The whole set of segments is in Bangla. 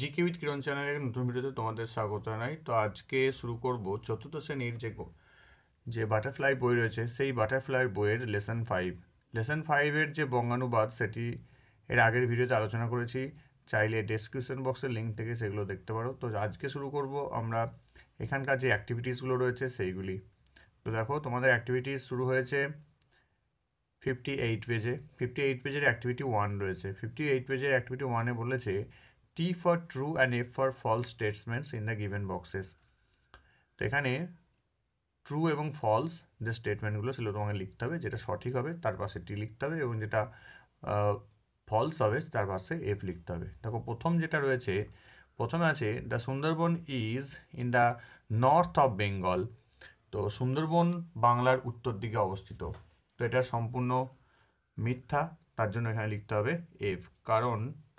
জিকে উইথ কিরণ চ্যানেলের নতুন ভিডিওতে তোমাদের স্বাগত জানাই তো আজকে শুরু করব চতুর্থ শ্রেণীর যে যে বাটারফ্লাই বই রয়েছে সেই বাটারফ্লাই বইয়ের লেসন ফাইভ লেসন ফাইভের যে বঙ্গানুবাদ সেটি এর আগের ভিডিওতে আলোচনা করেছি চাইলে ডেসক্রিপশন বক্সের লিঙ্ক থেকে সেগুলো দেখতে পারো তো আজকে শুরু করব আমরা এখানকার যে অ্যাক্টিভিটিসগুলো রয়েছে সেইগুলি তো দেখো তোমাদের অ্যাক্টিভিটিস শুরু হয়েছে ফিফটি এইট পেজে ফিফটি এইট পেজের অ্যাক্টিভিটি ওয়ান রয়েছে ফিফটি এইট পেজের অ্যাক্টিভিটি ওয়ানে বলেছে T for true and F for false statements in the given boxes তো এখানে ট্রু এবং ফলস যে স্টেটমেন্টগুলো সেগুলো তোমাকে লিখতে হবে যেটা সঠিক হবে তার পাশে টি লিখতে হবে এবং যেটা ফলস হবে তার পাশে এফ লিখতে হবে দেখো প্রথম যেটা রয়েছে প্রথমে আছে the Sundarban is in the north of Bengal তো সুন্দরবন বাংলার উত্তর দিকে অবস্থিত তো এটা সম্পূর্ণ মিথ্যা তার জন্য এখানে লিখতে হবে এফ কারণ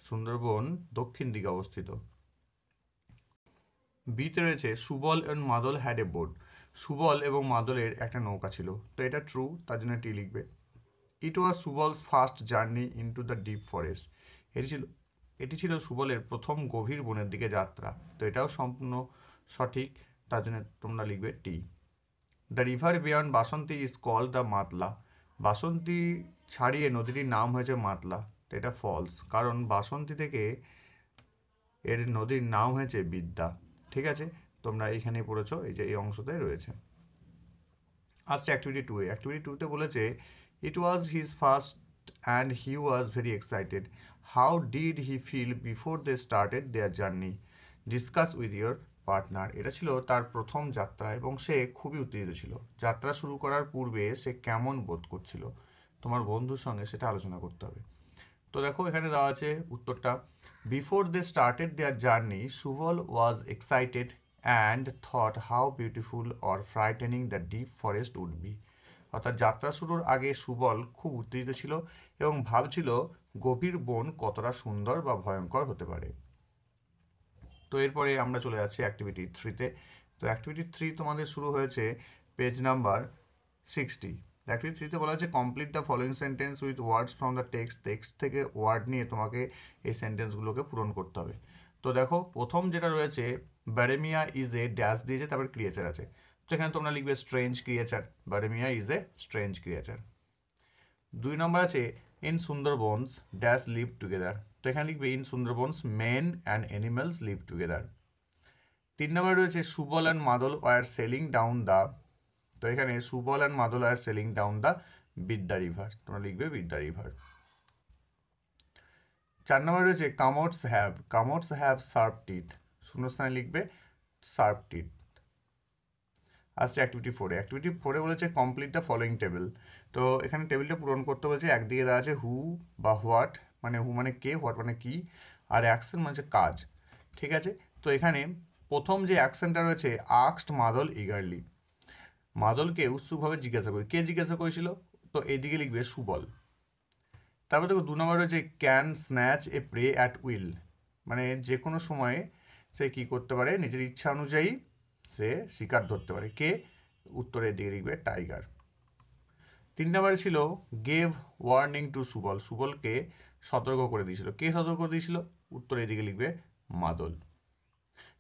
সুন্দরবন দক্ষিণ দিকে অবস্থিত বিতে রয়েছে Subal and Madal had a boat Subal এবং মাদলের একটা নৌকা ছিল তো এটা ট্রু তার জন্য টি লিখবে it was Subal's first journey into the deep forest এটি ছিল এটি ছিল সুবলের প্রথম গভীর বনের দিকে যাত্রা তো এটাও সম্পূর্ণ সঠিক তার জন্য তোমরা লিখবে টি দ্য রিভার বিয়ান Basanti is call the Matla Basanti ছাড়িয়ে নদীটির নাম হয়েছে মাতলা এটা ফলস কারণ বাসন্তী থেকে এর নদীর নাম হয়েছে বিদ্যা ঠিক আছে তোমরা এইখানে পড়েছ এই যে এই অংশতে রয়েছে আসছে অ্যাক্টিভিটি টু অ্যাক্টিভিটি টুতে বলেছে it was his first and he was very excited how did he feel before they started their journey discuss with your partner এটা ছিল তার প্রথম যাত্রা এবং সে খুবই উত্তেজিত ছিল যাত্রা শুরু করার পূর্বে সে কেমন বোধ করছিল তোমার বন্ধুর সঙ্গে সেটা আলোচনা করতে হবে তো দেখো এখানে দেওয়া আছে উত্তরটা before they started their journey Subal was excited and thought how beautiful or frightening the deep forest would be অর্থাৎ যাত্রা শুরুর আগে সুবল খুব উত্তেজিত ছিল এবং ভাবছিল গভীর বন কতটা সুন্দর বা ভয়ঙ্কর হতে পারে তো এরপরে আমরা চলে যাচ্ছি অ্যাক্টিভিটি থ্রিতে তো অ্যাক্টিভিটি থ্রি তোমাদের শুরু হয়েছে পেজ নাম্বার সিক্সটি অ্যাক্টিভিটি থ্রিতে বলা হচ্ছে complete the following sentence with words from the text text থেকে ওয়ার্ড নিয়ে তোমাকে এই সেন্টেন্সগুলোকে পূরণ করতে হবে তো দেখো প্রথম যেটা রয়েছে ব্যারেমিয়া ইজ এ ড্যাশ দিয়েছে তারপর ক্রিয়েচার আছে তো এখানে তোমরা লিখবে স্ট্রেঞ্জ ক্রিয়েচার ব্যারেমিয়া ইজ এ স্ট্রেঞ্জ ক্রিয়েচার দুই নম্বর আছে in Sundarbans dash live together তো এখানে লিখবে in Sundarbans men and animals live together তিন নম্বর রয়েছে Subal and Madal were sailing down the তো এখানে Subal and Madal are sailing down the Bidya river তোমরা লিখবে বিদ্যা রিভার চার নম্বর রয়েছে কামোটস হ্যাভ কামোটস হ্যাভ সার্প টিথ শূন্যস্থানে লিখবে সার্প টিথ আসছে অ্যাক্টিভিটি ফোরে অ্যাক্টিভিটি ফোরে বলেছে কমপ্লিট দ্য ফলোয়িং টেবিল তো এখানে টেবিলটা পূরণ করতে বলেছে একদিকে দেওয়া আছে হু বা হোয়াট মানে হু মানে কে হোয়াট মানে কি আর অ্যাকশন মানে হচ্ছে কাজ ঠিক আছে তো এখানে প্রথম যে অ্যাকশনটা রয়েছে আক্সড মাদল ইগারলি মাদলকে উৎসুকভাবে জিজ্ঞাসা করি কে জিজ্ঞাসা করেছিল তো এইদিকে লিখবে সুবল তারপর দেখো দু নম্বর রয়েছে can snatch a prey at will মানে যে কোনো সময়ে সে কি করতে পারে নিজের ইচ্ছা অনুযায়ী সে শিকার ধরতে পারে কে উত্তরে দিকে লিখবে টাইগার তিন নম্বরে ছিল গেভ ওয়ার্নিং টু সুবল সুবলকে সতর্ক করে দিয়েছিল কে সতর্ক করে দিয়েছিল উত্তরে দিকে লিখবে মাদল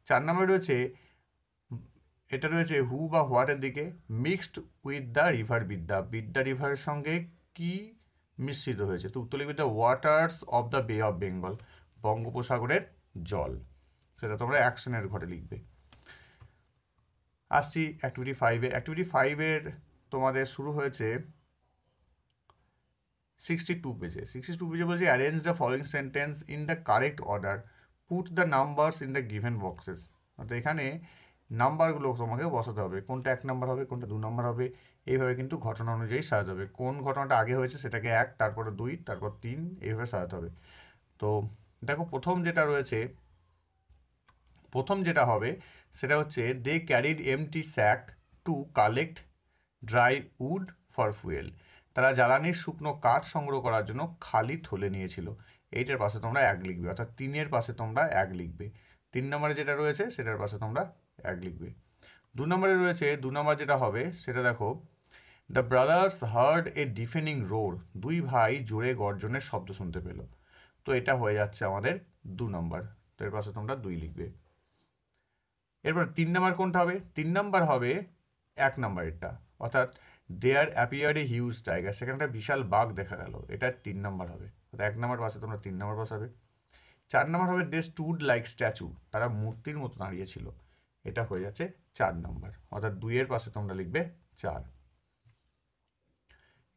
চার নম্বরে রয়েছে এটা রয়েছে হু বা হোয়াটের দিকে মিক্সড উইথ দ্য রিভার বিদ্যা বিদ্যা রিভারের সঙ্গে কি মিশ্রিত হয়েছে তো উত্তলিপি the waters of the bay of Bengal বঙ্গোপসাগরের জল সেটা তোমরা অ্যাকশনের ঘরে লিখবে আসছি অ্যাক্টিভিটি ফাইভে অ্যাক্টিভিটি ফাইভের তোমাদের শুরু হয়েছে সিক্সটি টু পেজে সিক্সটি টু পেজে বলছে arrange the following sentence in the correct order put the numbers in the given boxes অর্থাৎ এখানে নাম্বারগুলো তোমাকে বসাতে হবে কোনটা এক নাম্বার হবে কোনটা দু নাম্বার হবে এইভাবে কিন্তু ঘটনা অনুযায়ী সাজাতে হবে কোন ঘটনাটা আগে হয়েছে সেটাকে এক তারপরে দুই তারপর তিন এইভাবে সাজাতে হবে তো দেখো প্রথম যেটা রয়েছে প্রথম যেটা হবে সেটা হচ্ছে they carried empty sack to collect dry wood for fuel তারা জ্বালানির শুকনো কাঠ সংগ্রহ করার জন্য খালি থলে নিয়েছিল এইটার পাশে তোমরা এক লিখবে অর্থাৎ তিনের পাশে তোমরা এক লিখবে তিন নম্বরে যেটা রয়েছে সেটার পাশে তোমরা এক লিখবে দু নম্বরে রয়েছে দু নম্বর যেটা হবে সেটা দেখো the brothers heard a deafening roar দুই ভাই জোরে গর্জনের শব্দ শুনতে পেল তো এটা হয়ে যাচ্ছে আমাদের দু নম্বর তো এর পাশে তোমরা দুই লিখবে এরপর তিন নাম্বার কোনটা হবে তিন নাম্বার হবে এক নাম্বারেরটা অর্থাৎ there appear a huge tiger সেখানে একটা বিশাল বাঘ দেখা গেল এটা তিন নাম্বার হবে এক নাম্বার পাশে তোমরা তিন নাম্বার বসাবে চার নাম্বার হবে দে স্টুড লাইক স্ট্যাচু তারা মূর্তির মতো দাঁড়িয়েছিল এটা হয়ে যাচ্ছে চার নম্বর অর্থাৎ দুইয়ের পাশে তোমরা লিখবে চার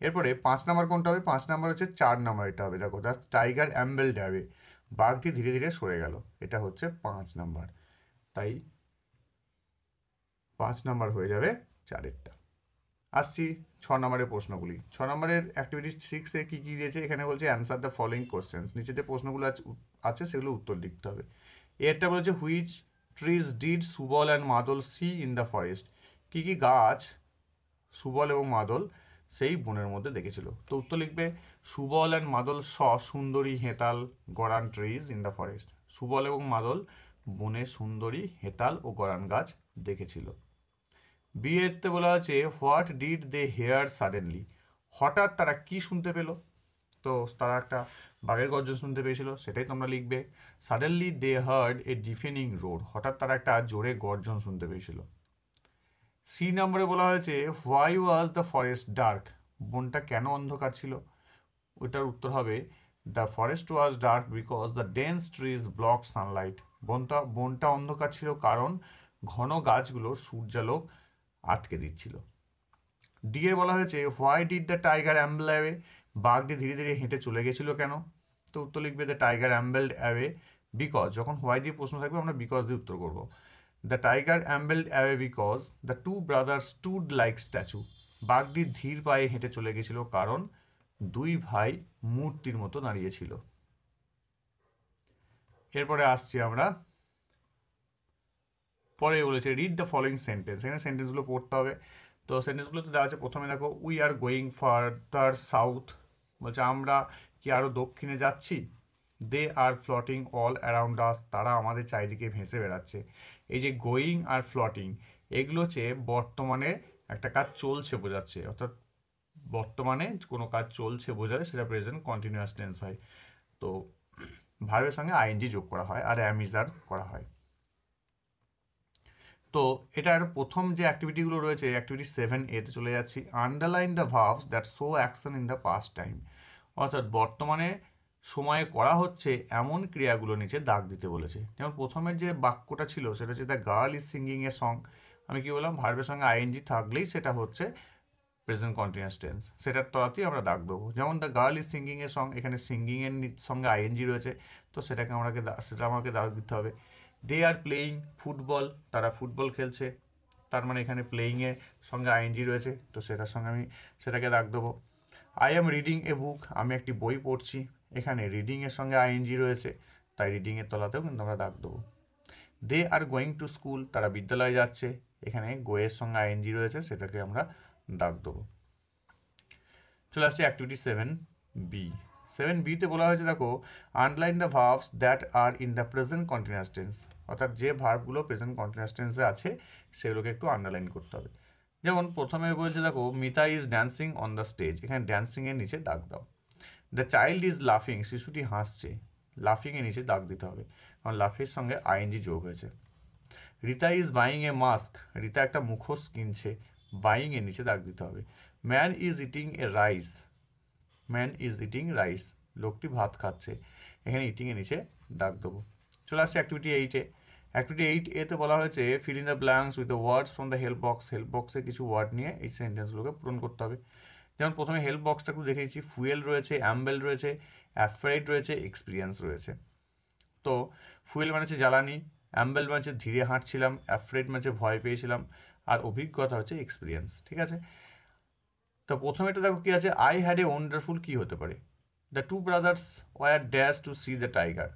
এরপরে পাঁচ নাম্বার কোনটা হবে পাঁচ নাম্বার হচ্ছে চার নাম্বার এটা হবে দেখো অর্থাৎ টাইগার অ্যাম্বেল ডাবে বাঘটি ধীরে ধীরে সরে গেল এটা হচ্ছে পাঁচ নাম্বার তাই পাঁচ নাম্বার হয়ে যাবে চারেরটা আসছি ছ নম্বরের প্রশ্নগুলি ছ নম্বরের অ্যাক্টিভিটি সিক্সে কী কী দিয়েছে এখানে বলছে অ্যান্সার দ্য ফলোয়িং কোশ্চেন্স নিচেতে প্রশ্নগুলো আছে সেগুলো উত্তর লিখতে হবে এরটা বলছে which trees did Subal and Madal see in the forest কী কী গাছ সুবল এবং মাদল সেই বনের মধ্যে দেখেছিল তো উত্তর লিখবে Subal and Madal saw sundari hetal garan trees in the forest সুবল এবং মাদল বনে সুন্দরী হেতাল ও গরান গাছ দেখেছিল বিয়েতে বলা আছে what did they hear suddenly হঠাৎ তারা কি শুনতে পেলো তো তারা একটা বাঘের গর্জন শুনতে পেয়েছিল সেটাই তোমরা লিখবে suddenly they heard a deafening roar হঠাৎ তারা একটা জোরে গর্জন শুনতে পেয়েছিল সি নম্বরে বলা হয়েছে why was the forest dark বনটা কেন অন্ধকার ছিল ওটার উত্তর হবে the forest was dark because the dense trees block sunlight বনটা বনটা অন্ধকার ছিল কারণ ঘন গাছগুলো সূর্যালোক আটকে দিচ্ছিল ডিএ বলা হয়েছে why did the tiger amble away বাঘটি ধীরে ধীরে হেঁটে চলে গেছিল কেন তো উত্তর লিখবে the tiger ambled away because যখন হোয়াই দিয়ে প্রশ্ন থাকবে আমরা বিকজ দিয়ে উত্তর করবো the tiger ambled away because the two brothers stood like statue বাঘটি ধীর পায়ে হেঁটে চলে গেছিল কারণ দুই ভাই মূর্তির মতো দাঁড়িয়েছিল এরপরে আসছি আমরা পরে বলেছে রিড দ্য ফলোয়িং সেন্টেন্স এখানে সেন্টেন্সগুলো পড়তে হবে তো সেন্টেন্সগুলোতে দেওয়া আছে প্রথমে দেখো we are going farther south বলছে আমরা কি আরও দক্ষিণে যাচ্ছি they are floating all around us তারা আমাদের চারিদিকে ভেসে বেড়াচ্ছে এই যে গোয়িং আর ফ্লটিং এগুলো হচ্ছে বর্তমানে একটা কাজ চলছে বোঝাচ্ছে অর্থাৎ বর্তমানে কোনো কাজ চলছে বোঝালে সেটা প্রেজেন্ট কন্টিনিউয়াস টেন্স হয় তো ভার্বের সঙ্গে আইএনজি যোগ করা হয় আর অ্যামিজার করা হয় তো এটার প্রথম যে অ্যাক্টিভিটিগুলো রয়েছে অ্যাক্টিভিটি সেভেন এতে চলে যাচ্ছি underline the verbs that show action in the past time অর্থাৎ বর্তমানে সময়ে করা হচ্ছে এমন ক্রিয়াগুলো নিচে দাগ দিতে বলেছে যেমন প্রথমের যে বাক্যটা ছিল সেটা হচ্ছে the girl is singing a song আমি কী বললাম ভার্বের সঙ্গে আইএনজি থাকলেই সেটা হচ্ছে প্রেজেন্ট কন্টিনিউস টেন্স সেটার তলাতেই আমরা দাগ দেবো যেমন the girl is singing a song এখানে সিঙ্গিংয়ের সঙ্গে আইএনজি রয়েছে তো সেটাকে আমাকে সেটা আমাকে দাগ দিতে হবে দে আর প্লেয়িং ফুটবল তারা ফুটবল খেলছে তার মানে এখানে প্লেয়িংয়ের সঙ্গে আইএনজি রয়েছে তো সেটার সঙ্গে আমি সেটাকে ডাক দেবো I am reading a book আমি একটি বই পড়ছি এখানে রিডিংয়ের সঙ্গে আইএনজি রয়েছে তাই রিডিংয়ের তলাতেও কিন্তু আমরা দাগ দেবো they are going to school তারা বিদ্যালয়ে যাচ্ছে এখানে গোয়ের সঙ্গে আইএনজি রয়েছে সেটাকে আমরা দাগ দেবো চলে আসছি অ্যাক্টিভিটি সেভেন বি সেভেন বিতে বলা হয়েছে দেখো underline the verbs that are in the present continuous tense অর্থাৎ যে ভার্বগুলো প্রেজেন্ট কন্টিনিউয়াস টেন্সে আছে সেগুলোকে একটু আন্ডারলাইন করতে হবে যেমন প্রথমে বলছে দেখো Mita is dancing on the stage এখানে ড্যান্সিংয়ের নিচে দাগ দাও দ্য চাইল্ড ইজ লাফিং শিশুটি হাসছে লাফিংয়ের নিচে দাগ দিতে হবে কারণ লাফের সঙ্গে আইএনজি যোগ হয়েছে Rita is buying a mask Rita একটা মুখোশ কিনছে বাইং এর নিচে দাগ দিতে হবে man is eating a rice man is eating rice লোকটি ভাত খাচ্ছে এখানে ইটিংয়ের নিচে ডাক দেবো চলে আসছে অ্যাক্টিভিটি এইটে অ্যাক্টিভিটি এইট এতে বলা হয়েছে fill in the blanks with the words from the help box help বক্সে কিছু ওয়ার্ড নিয়ে এই সেন্টেন্সগুলোকে পূরণ করতে হবে যেমন প্রথমে হেল্প বক্সটা একটু দেখে নিচ্ছি ফুয়েল রয়েছে অ্যাম্বেল রয়েছে অ্যাফ্রাইড রয়েছে এক্সপিরিয়েন্স রয়েছে তো ফুয়েল মানে হচ্ছে জ্বালানি অ্যাম্বেল মানে হচ্ছে ধীরে হাঁটছিলাম অ্যাফ্রেড মানে হচ্ছে ভয় পেয়েছিলাম আর অভিজ্ঞতা হচ্ছে এক্সপিরিয়েন্স ঠিক আছে তো প্রথমে এটা দেখো কি আছে আই হ্যাড এ ওয়ান্ডারফুল কী হতে পারে the two brothers were dash to see the tiger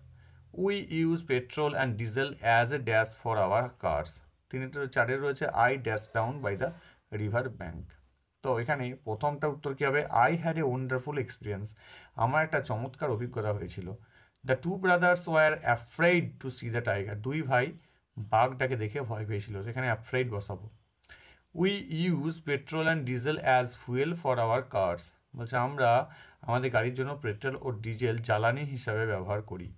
we use petrol and diesel as a dash for our cars তিনি চারে রয়েছে I dash down by the river bank তো এখানে প্রথমটা উত্তর কী হবে I had a wonderful experience আমার একটা চমৎকার অভিজ্ঞতা হয়েছিল the two brothers were afraid to see the tiger দুই ভাই বাঘটাকে দেখে ভয় পেয়েছিল সেখানে অ্যাফ্রেড বসাবো we use petrol and diesel as fuel for our cars বলছে আমরা আমাদের গাড়ির জন্য পেট্রোল ও ডিজেল জ্বালানি হিসাবে ব্যবহার করি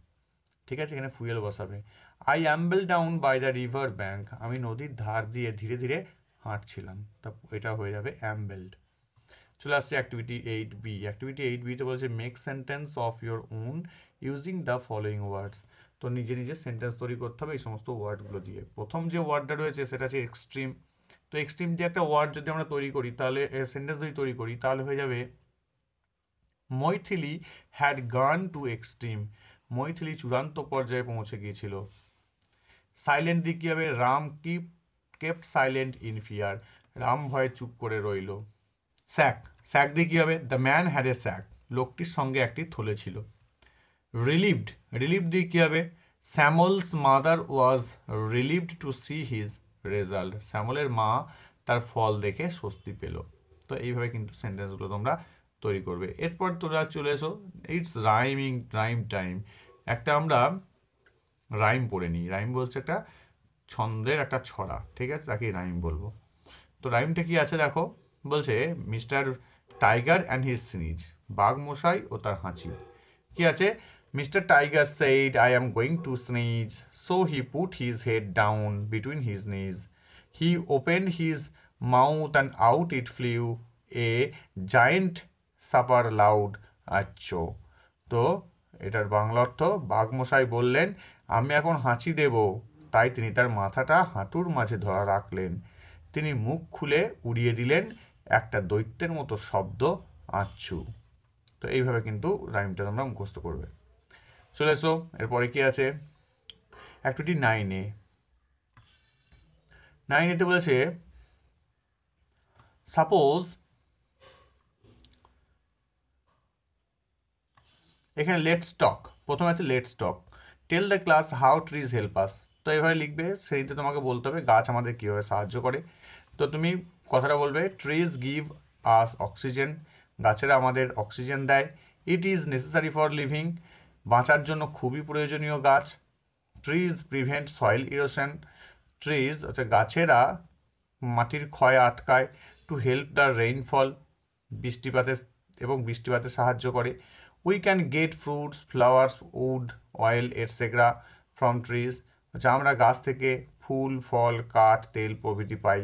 ঠিক আছে এখানে ফুয়েল বসাবে I amble down by the river bank আমি নদীর ধার দিয়ে ধীরে ধীরে হাঁটছিলাম তা এটা হয়ে যাবে অ্যাম্বেলড চলে আসছে activity eight B activity eight বিতে বলছে make sentence of your own using the following words তো নিজে নিজে সেন্টেন্স তৈরি করতে হবে এই সমস্ত ওয়ার্ডগুলো দিয়ে প্রথম যে ওয়ার্ডটা রয়েছে সেটা হচ্ছে এক্সট্রিম তো এক্সট্রিম দিয়ে একটা ওয়ার্ড যদি আমরা তৈরি করি তাহলে সেন্টেন্স যদি তৈরি করি তাহলে হয়ে যাবে Maithili had gone to extreme Maithili চূড়ান্ত পর্যায়ে পৌঁছে গিয়েছিল সাইলেন্ট দিয়ে কী হবে Ram keep kept silent in fear Ram ভয়ে চুপ করে রইল স্যাক স্যাক দিয়ে কী হবে the man had a sack লোকটির সঙ্গে একটি থলে ছিল রিলিভড রিলিভ দিয়ে কী হবে Shyamal's mother was relieved to see his result শ্যামলের মা তার ফল দেখে স্বস্তি পেল তো এইভাবে কিন্তু সেন্টেন্সগুলো তোমরা তৈরি করবে এরপর তোমরা চলে এসো ইটস রাইমিং রাইম টাইম একটা আমরা রাইম পড়ে নিই রাইম বলছে একটা ছন্দের একটা ছড়া ঠিক আছে তাকে রাইম বলবো তো রাইমটা কি আছে দেখো বলছে মিস্টার টাইগার অ্যান্ড হিজ সিনিজ বাঘ মশাই ও তার হাঁচি কি আছে Mr. Tiger said, I am going to sneeze. So he put his head down between his knees. He opened his mouth and out it flew a giant supper loud আচ্ছো তো এটার বাংলা অর্থ বাঘমশাই বললেন আমি এখন হাঁচি দেব তাই তিনি তার মাথাটা হাঁটুর মাঝে ধরা রাখলেন তিনি মুখ খুলে উড়িয়ে দিলেন একটা দৈত্যের মতো শব্দ আচ্ছু তো এইভাবে কিন্তু রাইমটা তোমরা মুখস্থ করবে চলে এসো এরপরে কি আছে অ্যাক্টিভিটি নাইন এ নাইন এতে বলেছে সাপোজ এখানে লেট স্টক প্রথমে আছে let's talk tell the class how trees help us তো এইভাবে লিখবে সেইতে তোমাকে বলতে হবে গাছ আমাদের কীভাবে সাহায্য করে তো তুমি কথাটা বলবে ট্রিজ গিভ আস অক্সিজেন গাছেরা আমাদের অক্সিজেন দেয় it is necessary for living বাঁচার জন্য খুবই প্রয়োজনীয় গাছ trees prevent soil erosion trees হচ্ছে গাছেরা মাটির ক্ষয় আটকায় টু হেল্প দ্য রেইনফল বৃষ্টিপাতে এবং বৃষ্টিপাতে সাহায্য করে we can get fruits flowers wood oil etcetera from trees হচ্ছে আমরা গাছ থেকে ফুল ফল কাঠ তেল প্রভৃতি পাই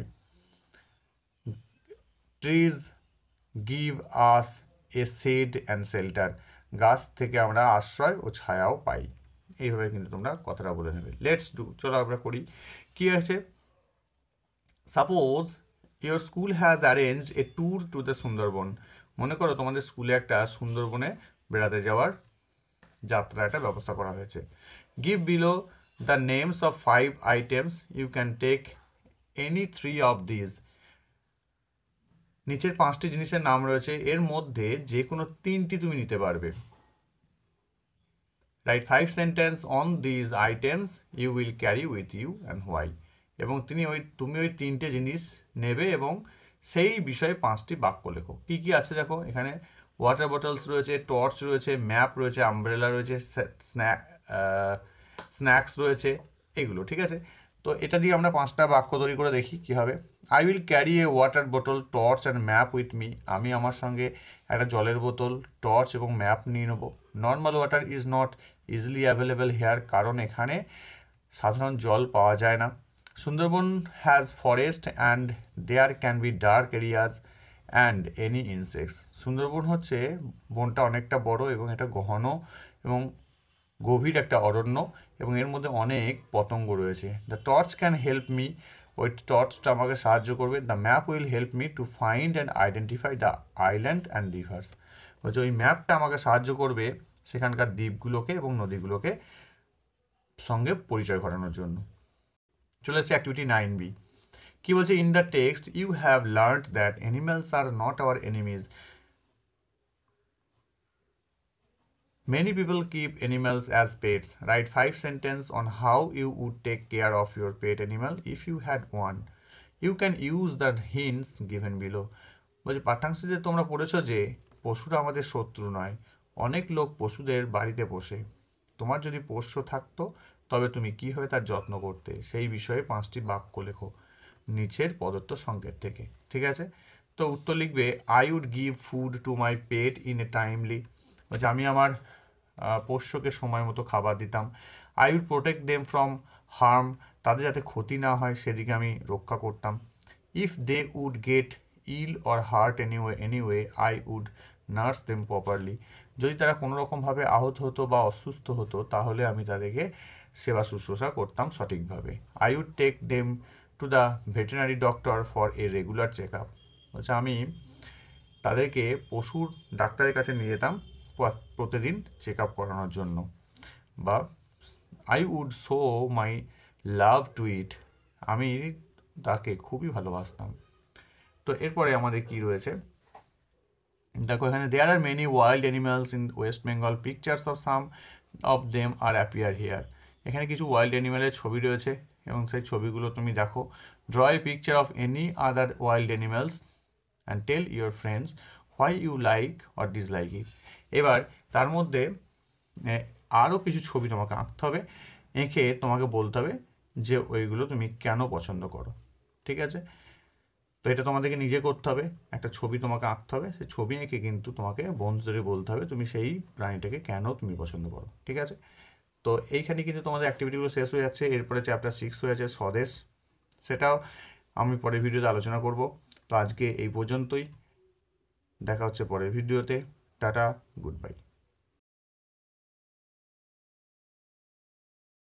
trees give us a shade and shelter গাছ থেকে আমরা আশ্রয় ও ছায়াও পাই এইভাবে কিন্তু তোমরা কথাটা বলে নেবে লেটস ডু চলো আমরা করি কি আছে suppose your school has arrange a tour to the Sundarban মনে করো তোমাদের স্কুলে একটা সুন্দরবনে বেড়াতে যাওয়ার যাত্রা একটা ব্যবস্থা করা হয়েছে give below the names of five items you can take any three of this নিচের পাঁচটি জিনিসের নাম রয়েছে এর মধ্যে যে কোনো তিনটি তুমি নিতে পারবে write five sentence on these items you will carry with you and why এবং তিনি ওই তুমি ওই তিনটে জিনিস নেবে এবং সেই বিষয়ে পাঁচটি বাক্য লেখো কী কী আছে দেখো এখানে ওয়াটার বটলস রয়েছে টর্চ রয়েছে ম্যাপ রয়েছে আমব্রেলা রয়েছে স্ন্যাক স্ন্যাক্স রয়েছে এগুলো ঠিক আছে তো এটা দিয়ে আমরা পাঁচটা বাক্য তৈরি করে দেখি কী হবে I will carry a water bottle torch and map with me আমি আমার সঙ্গে একটা জলের বোতল টর্চ এবং ম্যাপ নিয়ে নেবো normal water is not easily available here কারণ এখানে সাধারণ জল পাওয়া যায় না Sundarban has forest and there can be dark areas and any insects Sundarban হচ্ছে বনটা অনেকটা বড় এবং এটা গহন এবং গভীর একটা অরণ্য এবং এর মধ্যে অনেক পতঙ্গ রয়েছে the torch can help me ওই টর্চটা আমাকে সাহায্য করবে the map will help me to find and identify the island and rivers বলছে ওই ম্যাপটা আমাকে সাহায্য করবে সেখানকার দ্বীপগুলোকে এবং নদীগুলোকে সঙ্গে পরিচয় ঘটানোর জন্য চলে আসছে অ্যাক্টিভিটি নাইন বি কী বলছে in the text you have learn that animals are not our enemies Many people keep animals as pets. Write five sentences on how you would take care of your pet animal if you had one. You can use the hints given below. বলছি পাঠ্যাংশে যে তোমরা পড়েছো যে পশুরা আমাদের শত্রু নয় অনেক লোক পশুদের বাড়িতে পোষে তোমার যদি পোষ্য থাকতো তবে তুমি কীভাবে তার যত্ন করতে সেই বিষয়ে পাঁচটি বাক্য লেখো নিচের প্রদত্ত সংকেত থেকে ঠিক আছে তো উত্তর লিখবে I would give food to my pet in a timely বলছে আমি আমার পোষ্যকে সময় মতো খাবার দিতাম I would protect them from harm তাদের যাতে ক্ষতি না হয় সেদিকে আমি রক্ষা করতাম if they would get ill or hurt anyway anyway I would nurse them properly যদি তারা কোনো রকমভাবে আহত হতো বা অসুস্থ হতো তাহলে আমি তাদেরকে সেবা শুশ্রূষা করতাম সঠিকভাবে I would take them to the veterinary doctor for a regular check up বলছে আমি তাদেরকে পশুর ডাক্তারের কাছে নিয়ে যেতাম প্রতিদিন চেক আপ করানোর জন্য বা I would show my love to it আমি তাকে খুবই ভালোবাসতাম তো এরপরে আমাদের কি রয়েছে দেখো এখানে there are many wild animals in West Bengal pictures of some of them are appear here এখানে কিছু ওয়াইল্ড অ্যানিমেলের ছবি রয়েছে এবং সেই ছবিগুলো তুমি দেখো draw a picture of any other wild animals and tell your friends why you like or dislike it এবার তার মধ্যে আরও কিছু ছবি তোমাকে আঁকতে হবে এঁকে তোমাকে বলতে হবে যে ওইগুলো তুমি কেন পছন্দ করো ঠিক আছে তো এটা তোমাদেরকে নিজে করতে হবে একটা ছবি তোমাকে আঁকতে হবে সেই ছবি এঁকে কিন্তু তোমাকে বন্ধুদের বলতে হবে তুমি সেই প্রাণীটাকে কেন তুমি পছন্দ করো ঠিক আছে তো এইখানে কিন্তু তোমাদের অ্যাক্টিভিটিগুলো শেষ হয়ে যাচ্ছে এরপরে চ্যাপ্টার সিক্স হয়ে যাচ্ছে স্বদেশ সেটাও আমি পরের ভিডিওতে আলোচনা করব তো আজকে এই পর্যন্তই দেখা হচ্ছে পরের ভিডিওতে টাটা গুড বাই